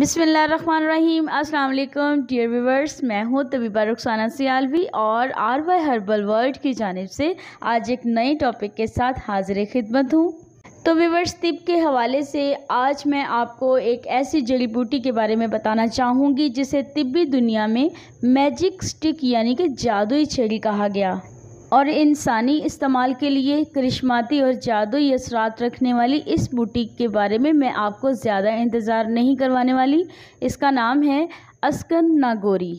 बिसमीम अल्लाम dear viewers मैं हूँ तबीबा रुखसाना सियालवी और आर वाई हर्बल वर्ल्ड की जानब से आज एक नए टॉपिक के साथ हाजिर खिदमत हूँ तो व्यूवर्स तिब के हवाले से आज मैं आपको एक ऐसी जड़ी बूटी के बारे में बताना चाहूँगी जिसे तिब्बी दुनिया में मैजिक स्टिक यानी कि जादुई छड़ी कहा गया और इंसानी इस्तेमाल के लिए करिश्माती और जादुई असरात रखने वाली इस बुटीक के बारे में मैं आपको ज़्यादा इंतज़ार नहीं करवाने वाली इसका नाम है अस्कन नागोरी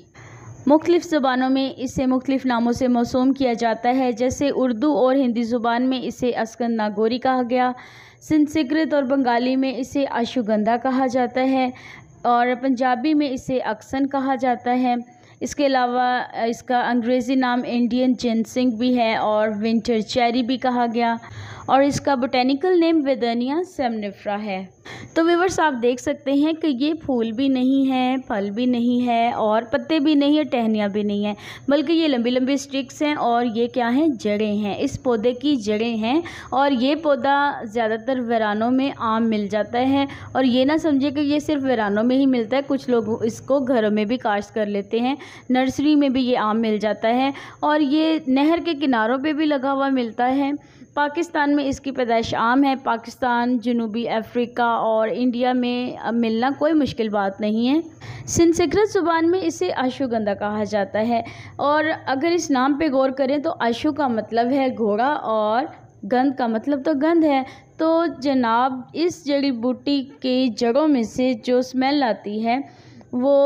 मुख्तफ ज़बानों में इसे मुख्तफ नामों से मौसूम किया जाता है जैसे उर्दू और हिंदी ज़ुबान में इसे अस्कन नागोरी कहा गया सिंसकृत और बंगाली में इसे अशुगंधा कहा जाता है और पंजाबी में इसे अक्सन कहा जाता है इसके अलावा इसका अंग्रेज़ी नाम इंडियन जेंसिंग भी है और विंटर चेरी भी कहा गया और इसका बोटेनिकल नेम वेदनिया सेमनिफ्रा है तो व्यूवर्स आप देख सकते हैं कि ये फूल भी नहीं है फल भी नहीं है और पत्ते भी नहीं है टहनियाँ भी नहीं है बल्कि ये लंबी लंबी स्टिक्स हैं और ये क्या हैं जड़ें हैं इस पौधे की जड़ें हैं और ये पौधा ज़्यादातर वरानों में आम मिल जाता है और ये ना समझे कि ये सिर्फ वरानों में ही मिलता है कुछ लोग इसको घरों में भी काश्त कर लेते हैं नर्सरी में भी ये आम मिल जाता है और ये नहर के किनारों पर भी लगा हुआ मिलता है पाकिस्तान में इसकी पैदाइश आम है पाकिस्तान जनूबी अफ्रीका और इंडिया में मिलना कोई मुश्किल बात नहीं है सिंसकृत ज़ुबान में इसे अशुगंधा कहा जाता है और अगर इस नाम पे गौर करें तो अशु का मतलब है घोड़ा और गंध का मतलब तो गंध है तो जनाब इस जड़ी बूटी के जड़ों में से जो स्मेल आती है वो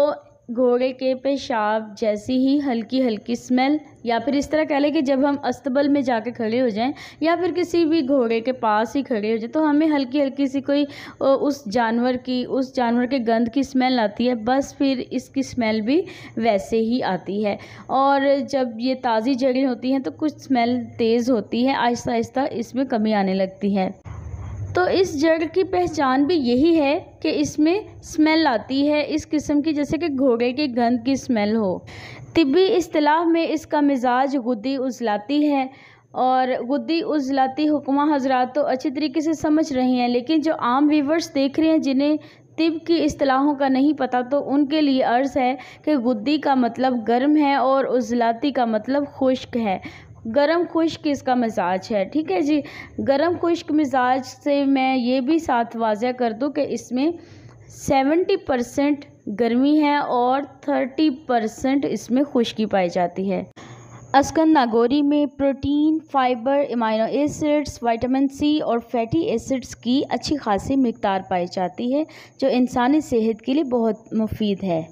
घोड़े के पेशाब जैसी ही हल्की हल्की स्मेल या फिर इस तरह कह लें कि जब हम अस्तबल में जाके खड़े हो जाएं या फिर किसी भी घोड़े के पास ही खड़े हो जाएं तो हमें हल्की हल्की सी कोई उस जानवर की उस जानवर के गंद की स्मेल आती है बस फिर इसकी स्मेल भी वैसे ही आती है और जब ये ताज़ी जड़ी होती हैं तो कुछ स्मेल तेज़ होती है आहिस्ता आहिस्ता इसमें कमी आने लगती है तो इस जड़ की पहचान भी यही है कि इसमें स्मेल आती है इस किस्म की जैसे कि घोड़े के गंद की स्मेल हो तिबी अतलाह में इसका मिजाज गुदी उजलाती है और गुद्दी उजलाती हुक्मा हजरात तो अच्छी तरीके से समझ रही हैं लेकिन जो आम व्यूवर्स देख रहे हैं जिन्हें तिब की असलाहों का नहीं पता तो उनके लिए अर्ज़ है कि गुद्दी का मतलब गर्म है और उजलाती का मतलब खुश्क है गर्म खुश्क इसका मिजाज है ठीक है जी गर्म खुश्क मिजाज से मैं ये भी साथ वाजह कर दूँ कि इसमें सेवेंटी परसेंट गर्मी है और थर्टी परसेंट इसमें खुश्की पाई जाती है असकन नागोरी में protein fibre amino acids vitamin C और फैटी एसिड्स की अच्छी खासी मकदार पाई जाती है जो इंसानी सेहत के लिए बहुत मुफीद है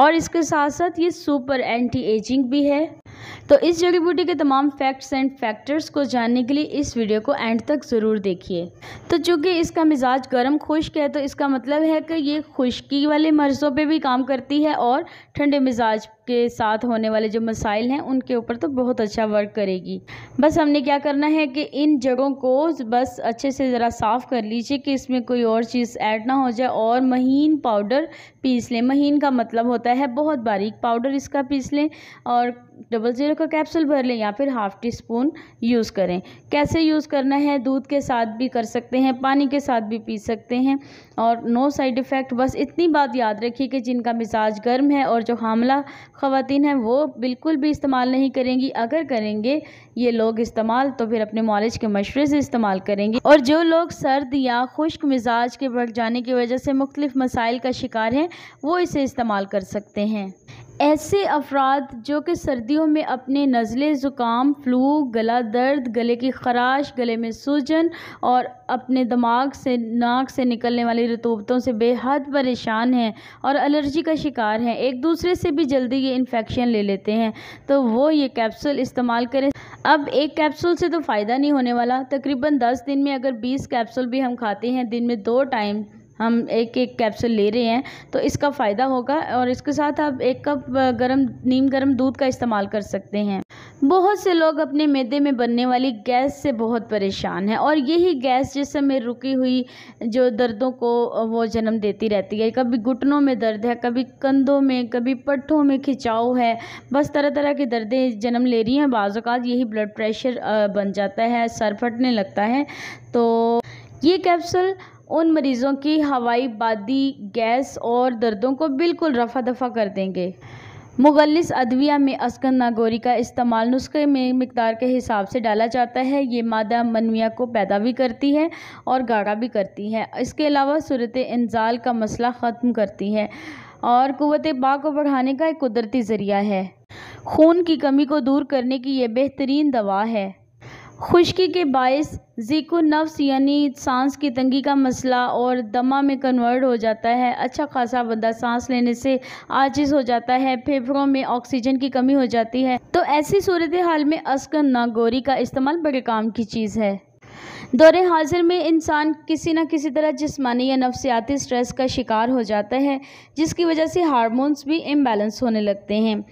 और इसके साथ साथ ये सुपर एंटी एजिंग भी है तो इस जड़ी बूटी के तमाम फैक्ट्स एंड फैक्टर्स को जानने के लिए इस वीडियो को एंड तक ज़रूर देखिए तो चूँकि इसका मिजाज गर्म खुश्क है तो इसका मतलब है कि ये खुश्की वाले मर्ज़ों पे भी काम करती है और ठंडे मिजाज के साथ होने वाले जो मसाइल हैं उनके ऊपर तो बहुत अच्छा वर्क करेगी बस हमने क्या करना है कि इन जगहों को बस अच्छे से ज़रा साफ़ कर लीजिए कि इसमें कोई और चीज़ ऐड ना हो जाए और महीन पाउडर पीस लें महीन का मतलब होता है बहुत बारीक पाउडर इसका पीस लें और डबल ज़ीरो का कैप्सूल भर लें या फिर हाफ़ टी स्पून यूज़ करें कैसे यूज़ करना है दूध के साथ भी कर सकते हैं पानी के साथ भी पी सकते हैं और नो साइड इफ़ेक्ट बस इतनी बात याद रखिए कि जिनका मिजाज गर्म है और जो हामला ख़वान हैं वो बिल्कुल भी इस्तेमाल नहीं करेंगी अगर करेंगे ये लोग इस्तेमाल तो फिर अपने मॉलेज के मशवरे से इस्तेमाल करेंगे और जो लोग सर्द या खुश्क मिजाज के बढ़ जाने की वजह से मुख्तलिफ़ मसाइल का शिकार हैं वो इसे इस्तेमाल कर सकते हैं ऐसे अफराद जो कि सर्दियों में अपने नज़ले ज़ुकाम फ्लू गला दर्द गले की ख़राश गले में सूजन और अपने दिमाग से नाक से निकलने वाली रतूबतों से बेहद परेशान हैं और एलर्जी का शिकार हैं एक दूसरे से भी जल्दी ये इन्फेक्शन ले लेते हैं तो वो ये कैप्सूल इस्तेमाल करें अब एक कैप्सूल से तो फ़ायदा नहीं होने वाला तकरीबन दस दिन में अगर बीस कैप्सूल भी हम खाते हैं दिन में दो टाइम हम एक एक कैप्सूल ले रहे हैं तो इसका फ़ायदा होगा और इसके साथ आप एक कप गरम नीम गरम दूध का इस्तेमाल कर सकते हैं बहुत से लोग अपने मैदे में बनने वाली गैस से बहुत परेशान हैं और यही गैस जिससे में रुकी हुई जो दर्दों को वो जन्म देती रहती है कभी घुटनों में दर्द है कभी कंधों में कभी पट्ठों में खिंचाव है बस तरह तरह की दर्दें जन्म ले रही हैं बाज़ात यही ब्लड प्रेशर बन जाता है सर फटने लगता है तो ये कैप्सूल उन मरीज़ों की हवाई बादी गैस और दर्दों को बिल्कुल रफा दफा कर देंगे मुगलिस अदविया में अस्कन नागोरी का इस्तेमाल नुस्खे में मकदार के हिसाब से डाला जाता है ये मादा मनविया को पैदा भी करती है और गाढ़ा भी करती है इसके अलावा सूरत इंजाल का मसला ख़त्म करती है और कुत बा को बढ़ाने का एक कुदरती ज़रिया है खून की कमी को दूर करने की यह बेहतरीन दवा है खुश्की के बायस जीको नफ्स यानी सांस की तंगी का मसला और दमा में कन्वर्ट हो जाता है अच्छा खासा बंदा सांस लेने से आजिज हो जाता है फेफड़ों में ऑक्सीजन की कमी हो जाती है तो ऐसी सूरत हाल में असकन नागोरी का इस्तेमाल बड़े काम की चीज़ है दौरे हाजिर में इंसान किसी न किसी तरह जिसमानी या नफसियाती स्ट्रेस का शिकार हो जाता है जिसकी वजह से हार्मोन्स भी इम्बेलेंस होने लगते हैं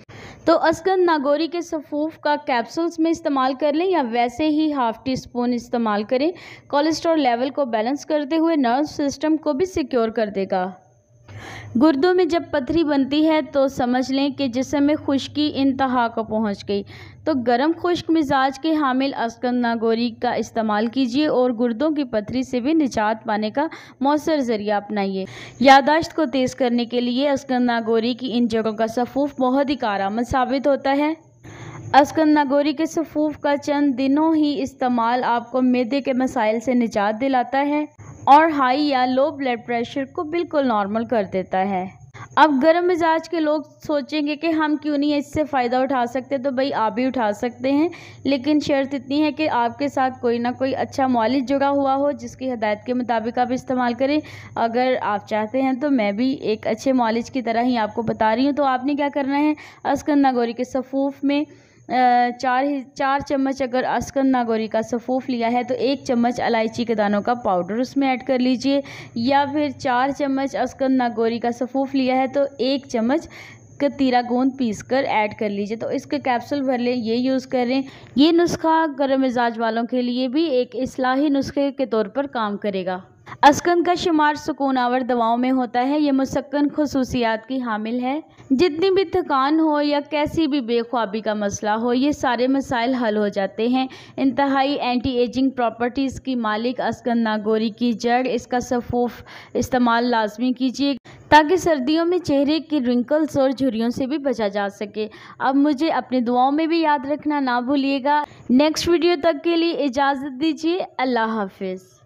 तो असकंद नागौरी के सफूफ का कैप्सूल्स में इस्तेमाल कर लें या वैसे ही हाफ टी स्पून इस्तेमाल करें कोलेस्ट्रॉल लेवल को बैलेंस करते हुए नर्व सिस्टम को भी सिक्योर कर देगा गुर्दों में जब पथरी बनती है तो समझ लें कि जिसम में खुश्की इंतहा को पहुंच गई तो गर्म खुश्क मिजाज के हामिल अस्कन नागोरी का इस्तेमाल कीजिए और गुर्दों की पथरी से भी निजात पाने का मौसर ज़रिया अपनाइए यादाश्त को तेज़ करने के लिए अस्कन नागोरी की इन जगहों का सफूफ बहुत ही कारामद साबित होता है अस्कन नागोरी के सफूफ का चंद दिनों ही इस्तेमाल आपको मैदे के मसाइल से निजात दिलाता है और हाई या लो ब्लड प्रेशर को बिल्कुल नॉर्मल कर देता है अब गर्म मिजाज के लोग सोचेंगे कि हम क्यों नहीं इससे फ़ायदा उठा सकते तो भाई आप भी उठा सकते हैं लेकिन शर्त इतनी है कि आपके साथ कोई ना कोई अच्छा मॉलिज जुड़ा हुआ हो जिसकी हदायत के मुताबिक आप इस्तेमाल करें अगर आप चाहते हैं तो मैं भी एक अच्छे मॉलिज की तरह ही आपको बता रही हूँ तो आपने क्या करना है अस्कंदागोरी के सफ़ूफ में चार चार चम्मच अगर अस्कन नागौरी का सफ़ूफ लिया है तो एक चम्मच इलायची के दानों का पाउडर उसमें ऐड कर लीजिए या फिर चार चम्मच अस्कन नागौरी का सफ़ूफ लिया है तो एक चम्मच कतीरा गोंद पीस कर ऐड कर लीजिए तो इसके कैप्सूल भर लें ये यूज़ करें ये नुस्खा गर्म मिजाज वालों के लिए भी एक असलाही नुस्खे के तौर पर काम करेगा अस्कन का शुमार सुकून आवर दवाओं में होता है ये मुसक्न खसूसियात की हामिल है जितनी भी थकान हो या कैसी भी बेख्वाबी का मसला हो ये सारे मसाइल हल हो जाते हैं इंतहाई एंटी एजिंग प्रॉपर्टीज़ की मालिक अस्कन नागोरी की जड़ इसका सफूफ इस्तेमाल लाजमी कीजिए ताकि सर्दियों में चेहरे की रिंकल्स और झुरियों से भी बचा जा सके अब मुझे अपनी दुआओं में भी याद रखना ना भूलिएगा नेक्स्ट वीडियो तक के लिए इजाज़त दीजिए अल्लाह हाफिज़